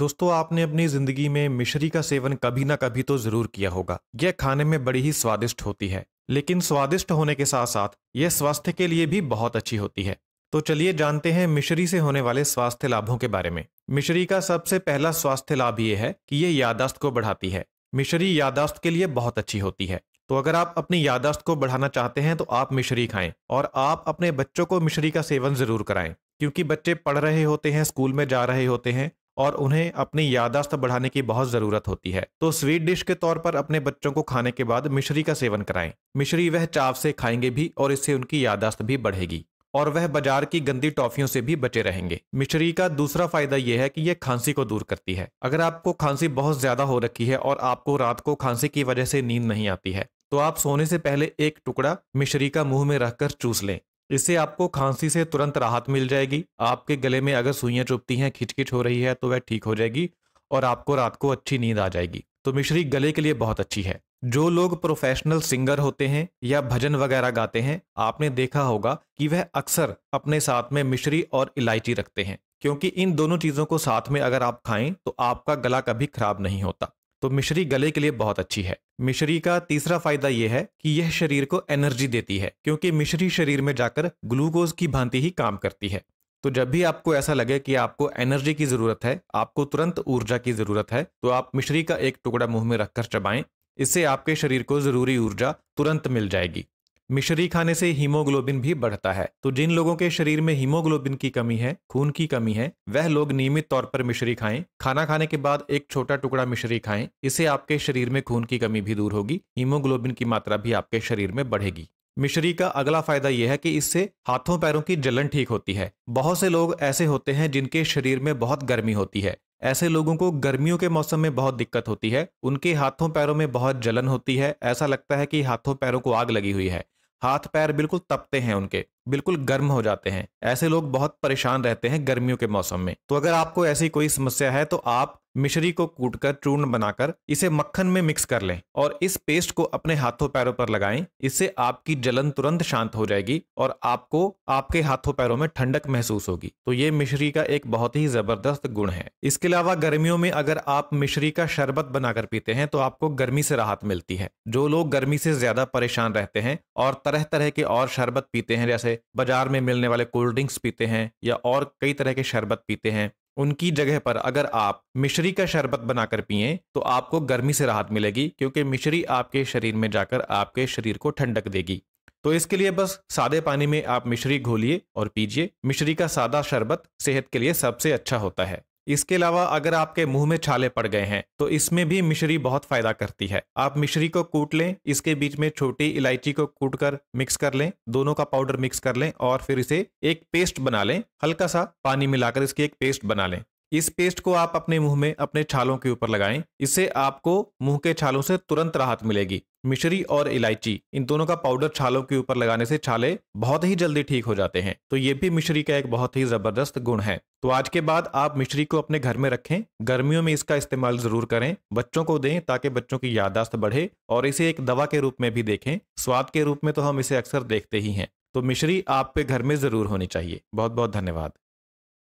दोस्तों आपने अपनी ज़िंदगी में मिश्री का सेवन कभी ना कभी तो ज़रूर किया होगा यह खाने में बड़ी ही स्वादिष्ट होती है लेकिन स्वादिष्ट होने के साथ साथ यह स्वास्थ्य के लिए भी बहुत अच्छी होती है तो चलिए जानते हैं मिश्री से होने वाले स्वास्थ्य लाभों के बारे में मिश्री का सबसे पहला स्वास्थ्य लाभ ये है कि ये यादाश्त को बढ़ाती है मिश्री यादाश्त के लिए बहुत अच्छी होती है तो अगर आप अपनी यादाश्त को बढ़ाना चाहते हैं तो आप मिश्री खाएं और आप अपने बच्चों को मिश्री का सेवन ज़रूर कराएं क्योंकि बच्चे पढ़ रहे होते हैं स्कूल में जा रहे होते हैं और उन्हें अपनी यादाश्त बढ़ाने की बहुत ज़रूरत होती है तो स्वीट डिश के तौर पर अपने बच्चों को खाने के बाद मिश्री का सेवन कराएं मिश्री वह चाव से खाएंगे भी और इससे उनकी यादाश्त भी बढ़ेगी और वह बाजार की गंदी टॉफियों से भी बचे रहेंगे मिश्री का दूसरा फायदा यह है कि यह खांसी को दूर करती है अगर आपको खांसी बहुत ज्यादा हो रखी है और आपको रात को खांसी की वजह से नींद नहीं आती है तो आप सोने से पहले एक टुकड़ा मिश्री का मुंह में रखकर चूस लें इससे आपको खांसी से तुरंत राहत मिल जाएगी आपके गले में अगर सुइयाँ चुभती हैं खिचखिच हो रही है तो वह ठीक हो जाएगी और आपको रात को अच्छी नींद आ जाएगी तो मिश्री गले के लिए बहुत अच्छी है जो लोग प्रोफेशनल सिंगर होते हैं या भजन वगैरह गाते हैं आपने देखा होगा कि वह अक्सर अपने साथ में मिश्री और इलायची रखते हैं क्योंकि इन दोनों चीज़ों को साथ में अगर आप खाएं तो आपका गला कभी खराब नहीं होता तो मिश्री गले के लिए बहुत अच्छी है मिश्री का तीसरा फायदा यह है कि यह शरीर को एनर्जी देती है क्योंकि मिश्री शरीर में जाकर ग्लूकोज की भांति ही काम करती है तो जब भी आपको ऐसा लगे कि आपको एनर्जी की जरूरत है आपको तुरंत ऊर्जा की जरूरत है तो आप मिश्री का एक टुकड़ा मुंह में रखकर चबाएं इससे आपके शरीर को जरूरी ऊर्जा तुरंत मिल जाएगी मिश्री खाने से हीमोग्लोबिन भी बढ़ता है तो जिन लोगों के शरीर में हीमोग्लोबिन की कमी है खून की कमी है वह लोग नियमित तौर पर मिश्री खाएं खाना खाने के बाद एक छोटा टुकड़ा मिश्री खाएं इससे आपके शरीर में खून की कमी भी दूर होगी हीमोग्लोबिन की मात्रा भी आपके शरीर में बढ़ेगी मिश्री का अगला फायदा यह है कि इससे हाथों पैरों की जलन ठीक होती है बहुत से लोग ऐसे होते हैं जिनके शरीर में बहुत गर्मी होती है ऐसे लोगों को गर्मियों के मौसम में बहुत दिक्कत होती है उनके हाथों पैरों में बहुत जलन होती है ऐसा लगता है कि हाथों पैरों को आग लगी हुई है हाथ पैर बिल्कुल तपते हैं उनके बिल्कुल गर्म हो जाते हैं ऐसे लोग बहुत परेशान रहते हैं गर्मियों के मौसम में तो अगर आपको ऐसी कोई समस्या है तो आप मिश्री को कूटकर चूर्ण बनाकर इसे मक्खन में मिक्स कर लें और इस पेस्ट को अपने हाथों पैरों पर लगाएं इससे आपकी जलन तुरंत शांत हो जाएगी और आपको आपके हाथों पैरों में ठंडक महसूस होगी तो ये मिश्री का एक बहुत ही जबरदस्त गुण है इसके अलावा गर्मियों में अगर आप मिश्री का शरबत बनाकर पीते हैं तो आपको गर्मी से राहत मिलती है जो लोग गर्मी से ज्यादा परेशान रहते हैं और तरह तरह के और शरबत पीते हैं जैसे बाजार में मिलने वाले कोल्ड ड्रिंक्स पीते हैं या और कई तरह के शरबत पीते हैं उनकी जगह पर अगर आप मिश्री का शरबत बनाकर पिए तो आपको गर्मी से राहत मिलेगी क्योंकि मिश्री आपके शरीर में जाकर आपके शरीर को ठंडक देगी तो इसके लिए बस सादे पानी में आप मिश्री घोलिए और पीजिए मिश्री का सादा शरबत सेहत के लिए सबसे अच्छा होता है इसके अलावा अगर आपके मुंह में छाले पड़ गए हैं तो इसमें भी मिश्री बहुत फायदा करती है आप मिश्री को कूट लें इसके बीच में छोटी इलायची को कूट कर मिक्स कर लें दोनों का पाउडर मिक्स कर लें और फिर इसे एक पेस्ट बना लें हल्का सा पानी मिलाकर इसकी एक पेस्ट बना लें इस पेस्ट को आप अपने मुंह में अपने छालों के ऊपर लगाएं इससे आपको मुंह के छालों से तुरंत राहत मिलेगी मिश्री और इलायची इन दोनों का पाउडर छालों के ऊपर लगाने से छाले बहुत ही जल्दी ठीक हो जाते हैं तो ये भी मिश्री का एक बहुत ही जबरदस्त गुण है तो आज के बाद आप मिश्री को अपने घर में रखें गर्मियों में इसका इस्तेमाल जरूर करें बच्चों को दें ताकि बच्चों की यादाश्त बढ़े और इसे एक दवा के रूप में भी देखें स्वाद के रूप में तो हम इसे अक्सर देखते ही हैं तो मिश्री आपके घर में जरूर होनी चाहिए बहुत बहुत धन्यवाद